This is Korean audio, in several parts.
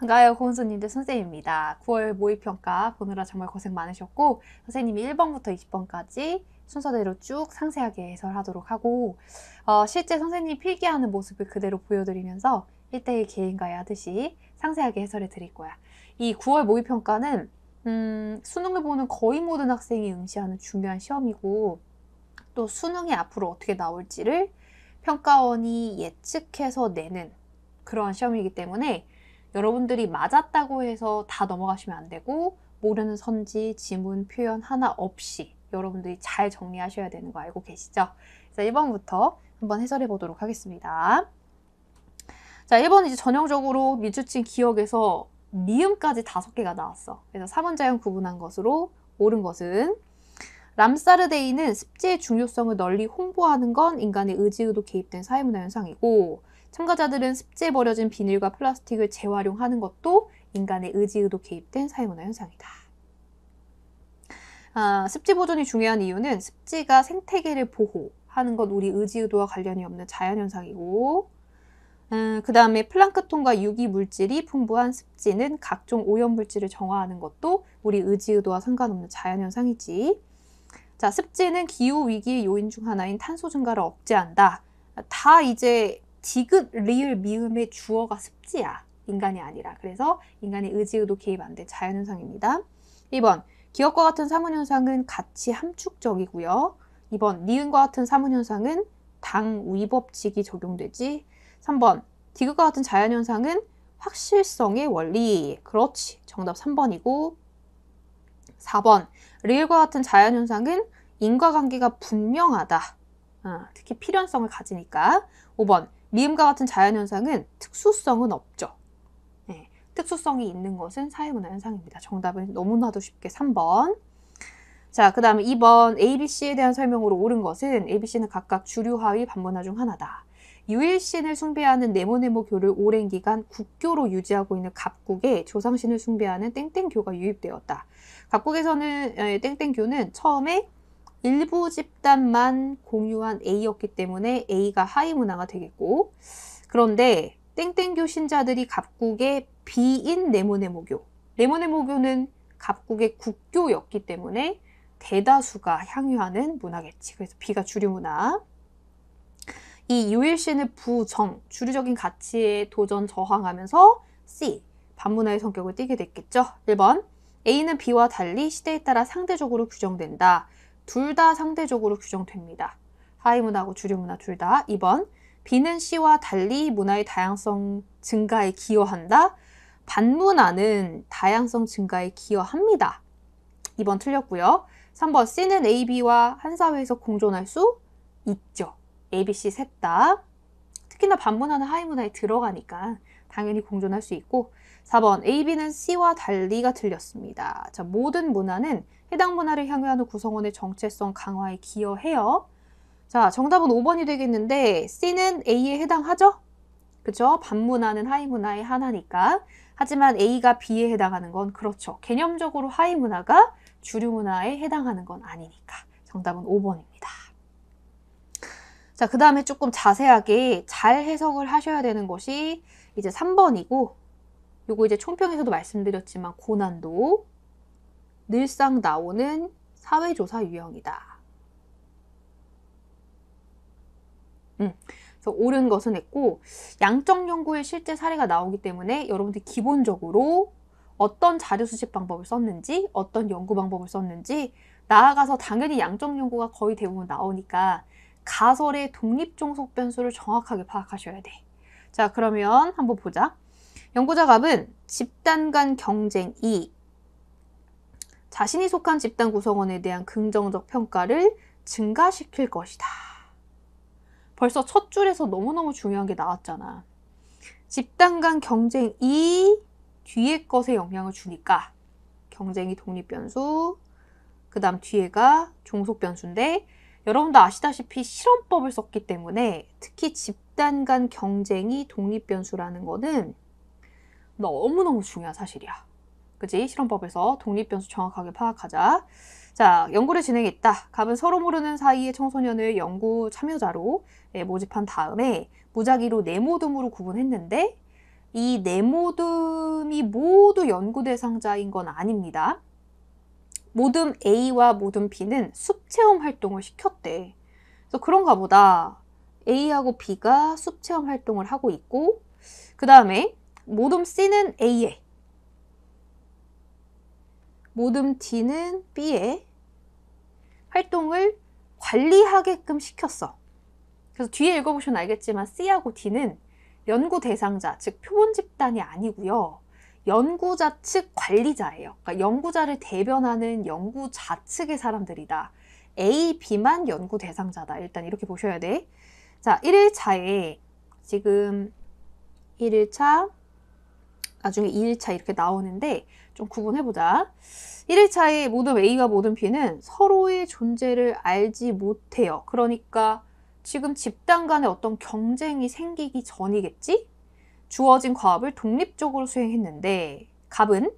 반가요 고은수님들 선생입니다 9월 모의평가 보느라 정말 고생 많으셨고 선생님이 1번부터 20번까지 순서대로 쭉 상세하게 해설하도록 하고 어, 실제 선생님이 필기하는 모습을 그대로 보여드리면서 1대1 개인과의 하듯이 상세하게 해설해 드릴 거야 이 9월 모의평가는 음, 수능을 보는 거의 모든 학생이 응시하는 중요한 시험이고 또 수능이 앞으로 어떻게 나올지를 평가원이 예측해서 내는 그러한 시험이기 때문에 여러분들이 맞았다고 해서 다 넘어가시면 안 되고 모르는 선지, 지문, 표현 하나 없이 여러분들이 잘 정리하셔야 되는 거 알고 계시죠? 자, 1번부터 한번 해설해 보도록 하겠습니다. 자, 1번 이제 전형적으로 미주친 기억에서 미음까지 다섯 개가 나왔어. 그래서 3번 자연 구분한 것으로 옳은 것은 람사르데이는 습지의 중요성을 널리 홍보하는 건 인간의 의지에도 개입된 사회문화 현상이고 참가자들은 습지에 버려진 비닐과 플라스틱을 재활용하는 것도 인간의 의지의도 개입된 사회문화 현상이다. 아, 습지 보존이 중요한 이유는 습지가 생태계를 보호하는 건 우리 의지의도와 관련이 없는 자연현상이고 음, 그 다음에 플랑크톤과 유기물질이 풍부한 습지는 각종 오염물질을 정화하는 것도 우리 의지의도와 상관없는 자연현상이지 자, 습지는 기후위기의 요인 중 하나인 탄소 증가를 억제한다. 다 이제 디귿, 리을, 미음의 주어가 습지야. 인간이 아니라. 그래서 인간의 의지의도 개입 안된 자연현상입니다. 1번 기억과 같은 사문현상은 같이 함축적이고요. 2번 니은과 같은 사문현상은 당위법칙이 적용되지. 3번 디귿과 같은 자연현상은 확실성의 원리. 그렇지. 정답 3번이고 4번 리을과 같은 자연현상은 인과관계가 분명하다. 어, 특히 필연성을 가지니까 5번 미음과 같은 자연현상은 특수성은 없죠. 네, 특수성이 있는 것은 사회문화현상입니다. 정답은 너무나도 쉽게 3번. 자, 그 다음에 2번 ABC에 대한 설명으로 옳은 것은 ABC는 각각 주류하위 반문화 중 하나다. 유일신을 숭배하는 네모네모 교를 오랜 기간 국교로 유지하고 있는 갑국에 조상신을 숭배하는 땡땡교가 유입되었다. 갑국에서는 땡땡교는 처음에 일부 집단만 공유한 A였기 때문에 A가 하위 문화가 되겠고 그런데 땡땡교 신자들이 갑국의 B인 네모네모교 네모네모교는 갑국의 국교였기 때문에 대다수가 향유하는 문화겠지. 그래서 B가 주류 문화. 이유일신는 부정, 주류적인 가치에 도전 저항하면서 C, 반문화의 성격을 띠게 됐겠죠. 1번, A는 B와 달리 시대에 따라 상대적으로 규정된다. 둘다 상대적으로 규정됩니다. 하위 문화하고 주류 문화 둘 다. 2번 B는 C와 달리 문화의 다양성 증가에 기여한다. 반문화는 다양성 증가에 기여합니다. 2번 틀렸고요. 3번 C는 A, B와 한 사회에서 공존할 수 있죠. A, B, C 셋 다. 특히나 반문화는 하위 문화에 들어가니까 당연히 공존할 수 있고 4번 A, B는 C와 달리가 틀렸습니다. 자, 모든 문화는 해당 문화를 향유하는 구성원의 정체성 강화에 기여해요. 자, 정답은 5번이 되겠는데 C는 A에 해당하죠? 그죠? 반문화는 하위문화의 하나니까. 하지만 A가 B에 해당하는 건 그렇죠. 개념적으로 하위문화가 주류문화에 해당하는 건 아니니까. 정답은 5번입니다. 자, 그 다음에 조금 자세하게 잘 해석을 하셔야 되는 것이 이제 3번이고, 요거 이제 총평에서도 말씀드렸지만 고난도 늘상 나오는 사회조사 유형이다. 음, 그래서 옳은 것은 했고 양적 연구에 실제 사례가 나오기 때문에 여러분들 기본적으로 어떤 자료 수집 방법을 썼는지 어떤 연구 방법을 썼는지 나아가서 당연히 양적 연구가 거의 대부분 나오니까 가설의 독립종속 변수를 정확하게 파악하셔야 돼. 자 그러면 한번 보자. 연구자 갑은 집단 간 경쟁 2 자신이 속한 집단 구성원에 대한 긍정적 평가를 증가시킬 것이다. 벌써 첫 줄에서 너무너무 중요한 게 나왔잖아. 집단 간 경쟁 이 뒤에 것에 영향을 주니까 경쟁이 독립 변수 그 다음 뒤에가 종속 변수인데 여러분도 아시다시피 실험법을 썼기 때문에 특히 집단 간 경쟁이 독립변수라는 거는 너무너무 중요한 사실이야. 그지? 실험법에서 독립변수 정확하게 파악하자. 자, 연구를 진행했다. 갑은 서로 모르는 사이의 청소년을 연구 참여자로 예, 모집한 다음에 무작위로 네모둠으로 구분했는데 이 네모둠이 모두 연구 대상자인 건 아닙니다. 모둠 A와 모둠 B는 숲체험 활동을 시켰대. 그래서 그런가 보다. A하고 B가 숲체험 활동을 하고 있고 그 다음에 모둠 C는 A에 모둠 D는 B에 활동을 관리하게끔 시켰어. 그래서 뒤에 읽어보시면 알겠지만 C하고 D는 연구 대상자, 즉 표본 집단이 아니고요. 연구자 측 관리자예요. 그러니까 연구자를 대변하는 연구자 측의 사람들이다. A, B만 연구 대상자다. 일단 이렇게 보셔야 돼. 자, 1일차에 지금 1일차, 나중에 2일차 이렇게 나오는데 좀 구분해보자. 1일차에 모든 A와 모든 B는 서로의 존재를 알지 못해요. 그러니까 지금 집단 간에 어떤 경쟁이 생기기 전이겠지? 주어진 과업을 독립적으로 수행했는데 갑은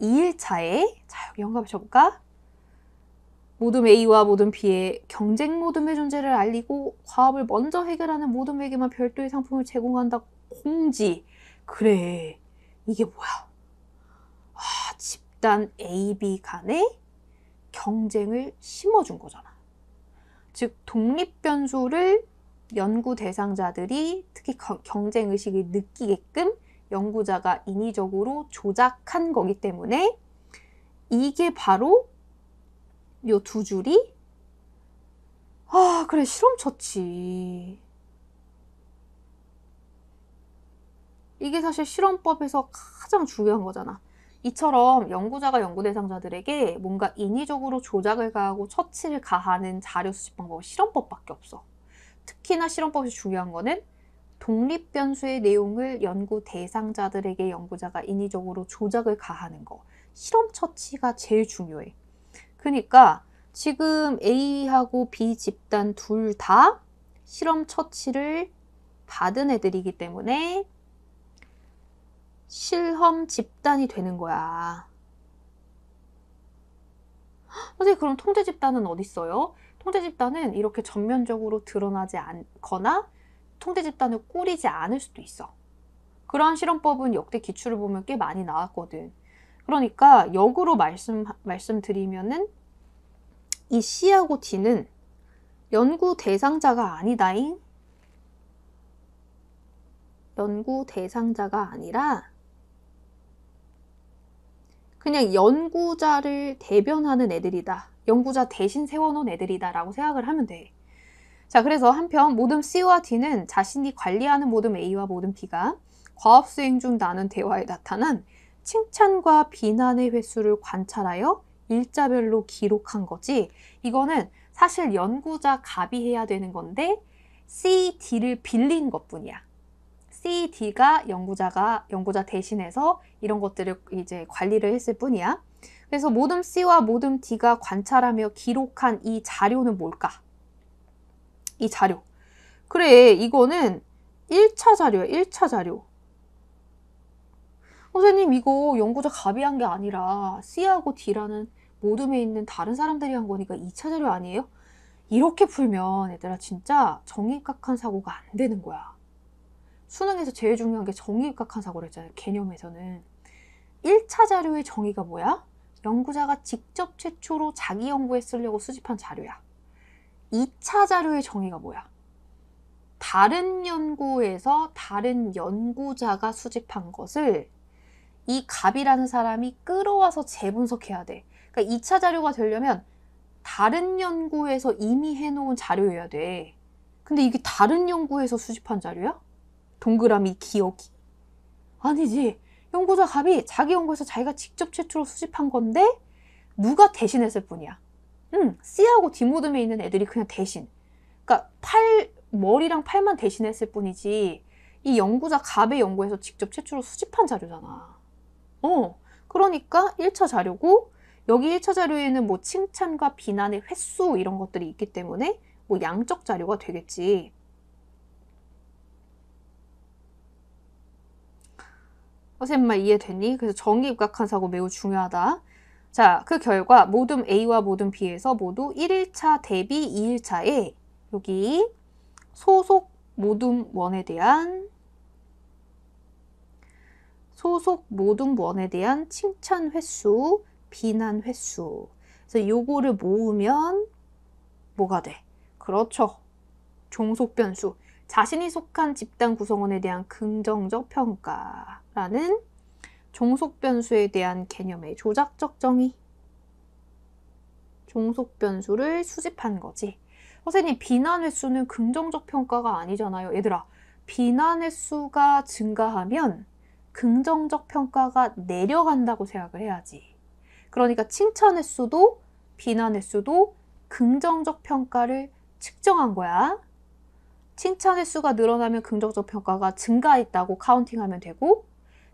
2일차에 자 여기 영감을 쳐볼까? 모둠 A와 모둠 B의 경쟁 모둠의 존재를 알리고 과업을 먼저 해결하는 모둠에게만 별도의 상품을 제공한다 공지 그래 이게 뭐야 아, 집단 A, B 간의 경쟁을 심어준 거잖아 즉 독립 변수를 연구 대상자들이 특히 경쟁 의식을 느끼게끔 연구자가 인위적으로 조작한 거기 때문에 이게 바로 요 두 줄이 아 그래 실험 처치 이게 사실 실험법에서 가장 중요한 거잖아 이처럼 연구자가 연구 대상자들에게 뭔가 인위적으로 조작을 가하고 처치를 가하는 자료 수집 방법은 실험법밖에 없어 특히나 실험법에서 중요한 거는 독립 변수의 내용을 연구 대상자들에게 연구자가 인위적으로 조작을 가하는 거. 실험 처치가 제일 중요해. 그러니까 지금 A하고 B 집단 둘 다 실험 처치를 받은 애들이기 때문에 실험 집단이 되는 거야. 선생님 그럼 통제 집단은 어디 있어요? 통제 집단은 이렇게 전면적으로 드러나지 않거나 통제 집단을 꾸리지 않을 수도 있어. 그러한 실험법은 역대 기출을 보면 꽤 많이 나왔거든. 그러니까 역으로 말씀, 말씀드리면은 이 C하고 D는 연구 대상자가 아니다잉. 연구 대상자가 아니라 그냥 연구자를 대변하는 애들이다. 연구자 대신 세워놓은 애들이다. 라고 생각을 하면 돼. 자, 그래서 한편 모듬 C와 D는 자신이 관리하는 모듬 A와 모듬 B가 과업 수행 중나는 대화에 나타난 칭찬과 비난의 횟수를 관찰하여 일자별로 기록한 거지. 이거는 사실 연구자 갑이 해야 되는 건데 C, D를 빌린 것뿐이야. C, D가 연구자가 연구자 대신해서 이런 것들을 이제 관리를 했을 뿐이야. 그래서 모듬 C와 모듬 D가 관찰하며 기록한 이 자료는 뭘까? 이 자료. 그래, 이거는 1차 자료야, 1차 자료. 선생님, 이거 연구자 갑이 한 게 아니라 C하고 D라는 모듬에 있는 다른 사람들이 한 거니까 2차 자료 아니에요? 이렇게 풀면 얘들아 진짜 정익각한 사고가 안 되는 거야. 수능에서 제일 중요한 게 정의각한 사고를 했잖아요. 개념에서는. 1차 자료의 정의가 뭐야? 연구자가 직접 최초로 자기 연구에 쓰려고 수집한 자료야. 2차 자료의 정의가 뭐야? 다른 연구에서 다른 연구자가 수집한 것을 이 갑이라는 사람이 끌어와서 재분석해야 돼. 그러니까 2차 자료가 되려면 다른 연구에서 이미 해놓은 자료여야 돼. 근데 이게 다른 연구에서 수집한 자료야? 동그라미 기억이. 아니지. 연구자 갑이 자기 연구에서 자기가 직접 최초로 수집한 건데 누가 대신했을 뿐이야. 응, C하고 뒷모듬에 있는 애들이 그냥 대신. 그러니까 팔, 머리랑 팔만 대신했을 뿐이지 이 연구자 갑의 연구에서 직접 최초로 수집한 자료잖아. 어, 그러니까 1차 자료고 여기 1차 자료에는 뭐 칭찬과 비난의 횟수 이런 것들이 있기 때문에 뭐 양적 자료가 되겠지. 선생님 말 이해됐니? 그래서 정의 육각한 사고 매우 중요하다. 자, 그 결과 모둠 A와 모둠 B에서 모두 1일차 대비 2일차에 여기 소속 모둠원에 대한 소속 모둠원에 대한 칭찬 횟수, 비난 횟수. 그래서 요거를 모으면 뭐가 돼? 그렇죠. 종속 변수. 자신이 속한 집단 구성원에 대한 긍정적 평가. 라는 종속 변수에 대한 개념의 조작적 정의 종속 변수를 수집한 거지 선생님 비난 횟수는 긍정적 평가가 아니잖아요 얘들아 비난 횟수가 증가하면 긍정적 평가가 내려간다고 생각을 해야지 그러니까 칭찬 횟수도 비난 횟수도 긍정적 평가를 측정한 거야 칭찬 횟수가 늘어나면 긍정적 평가가 증가했다고 카운팅하면 되고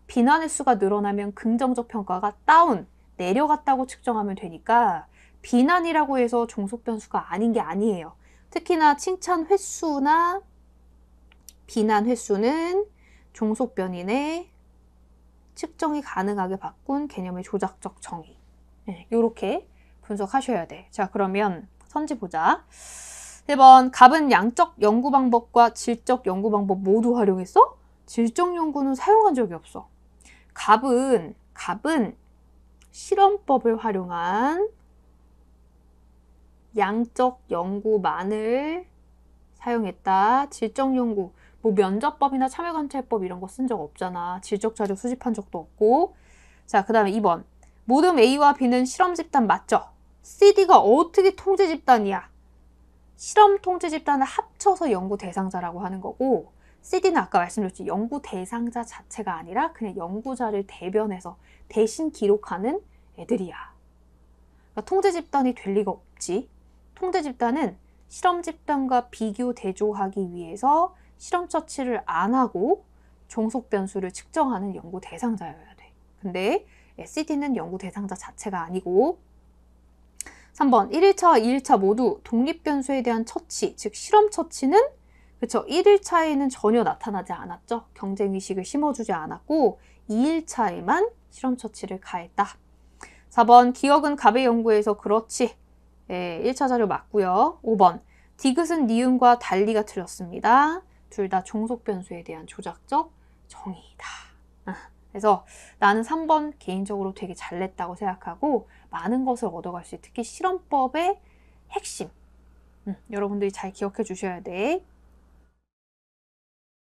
비난횟 수가 늘어나면 긍정적 평가가 다운, 내려갔다고 측정하면 되니까 비난이라고 해서 종속 변수가 아닌 게 아니에요. 특히나 칭찬 횟수나 비난 횟수는 종속 변인의 측정이 가능하게 바꾼 개념의 조작적 정의. 이렇게 네, 분석하셔야 돼. 자, 그러면 선지 보자. 1번, 갑은 양적 연구 방법과 질적 연구 방법 모두 활용했어? 질적 연구는 사용한 적이 없어. 갑은 갑은 실험법을 활용한 양적 연구만을 사용했다. 질적 연구, 뭐 면접법이나 참여관찰법 이런 거 쓴 적 없잖아. 질적 자료 수집한 적도 없고. 자, 그 다음에 2번. 모든 A와 B는 실험 집단 맞죠? CD가 어떻게 통제 집단이야? 실험 통제 집단을 합쳐서 연구 대상자라고 하는 거고 CD는 아까 말씀드렸지 연구 대상자 자체가 아니라 그냥 연구자를 대변해서 대신 기록하는 애들이야. 그러니까 통제 집단이 될 리가 없지. 통제 집단은 실험 집단과 비교 대조하기 위해서 실험 처치를 안 하고 종속 변수를 측정하는 연구 대상자여야 돼. 근데 SD는 연구 대상자 자체가 아니고 3번 1일차와 2일차 모두 독립 변수에 대한 처치, 즉 실험 처치는 그렇죠. 1일차에는 전혀 나타나지 않았죠. 경쟁의식을 심어주지 않았고 2일차에만 실험처치를 가했다. 4번 기억은 가베 연구에서 그렇지. 예, 1차 자료 맞고요. 5번 디귿은 니은과 달리가 틀렸습니다. 둘 다 종속 변수에 대한 조작적 정의이다. 아, 그래서 나는 3번 개인적으로 되게 잘 냈다고 생각하고 많은 것을 얻어갈 수 있는 특히 실험법의 핵심 음, 여러분들이 잘 기억해 주셔야 돼.